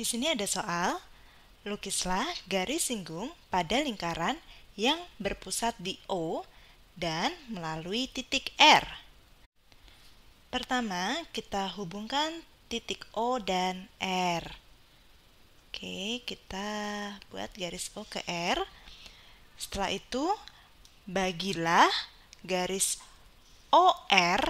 Di sini ada soal, lukislah garis singgung pada lingkaran yang berpusat di O dan melalui titik R. Pertama, kita hubungkan titik O dan R. Oke, kita buat garis O ke R. Setelah itu, bagilah garis OR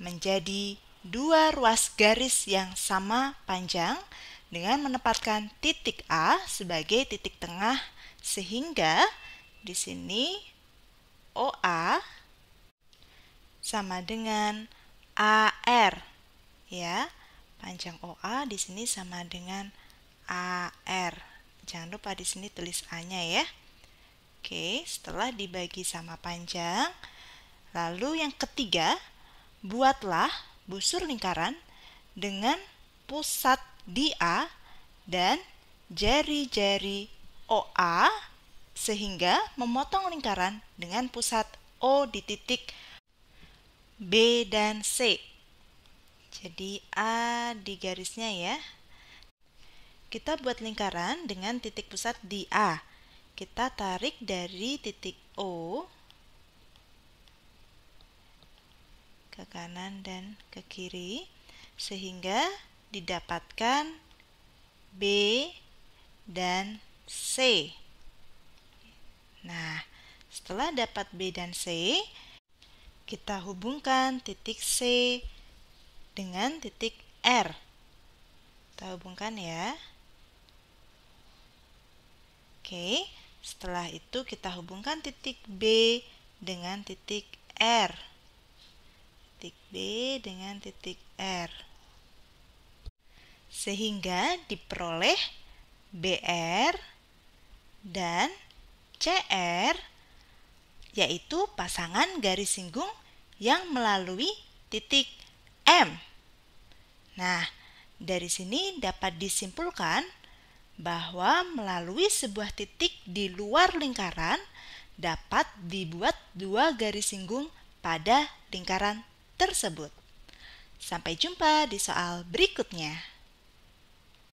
menjadi dua ruas garis yang sama panjang dengan menempatkan titik A sebagai titik tengah sehingga di sini OA sama dengan AR ya. Panjang OA di sini sama dengan AR. Jangan lupa di sini tulis A-nya ya. Oke, setelah dibagi sama panjang, lalu yang ketiga, buatlah busur lingkaran dengan pusat DA dan jari-jari OA sehingga memotong lingkaran dengan pusat O di titik B dan C. Jadi A di garisnya ya. Kita buat lingkaran dengan titik pusat di A. Kita tarik dari titik O ke kanan dan ke kiri sehingga didapatkan B dan C. Nah, setelah dapat B dan C, kita hubungkan titik C dengan titik R. Kita hubungkan ya. Oke, setelah itu kita hubungkan titik B dengan titik R. Titik B dengan titik R sehingga diperoleh BR dan CR yaitu pasangan garis singgung yang melalui titik M. Nah, dari sini dapat disimpulkan bahwa melalui sebuah titik di luar lingkaran dapat dibuat dua garis singgung pada lingkaran tersebut. Sampai jumpa di soal berikutnya.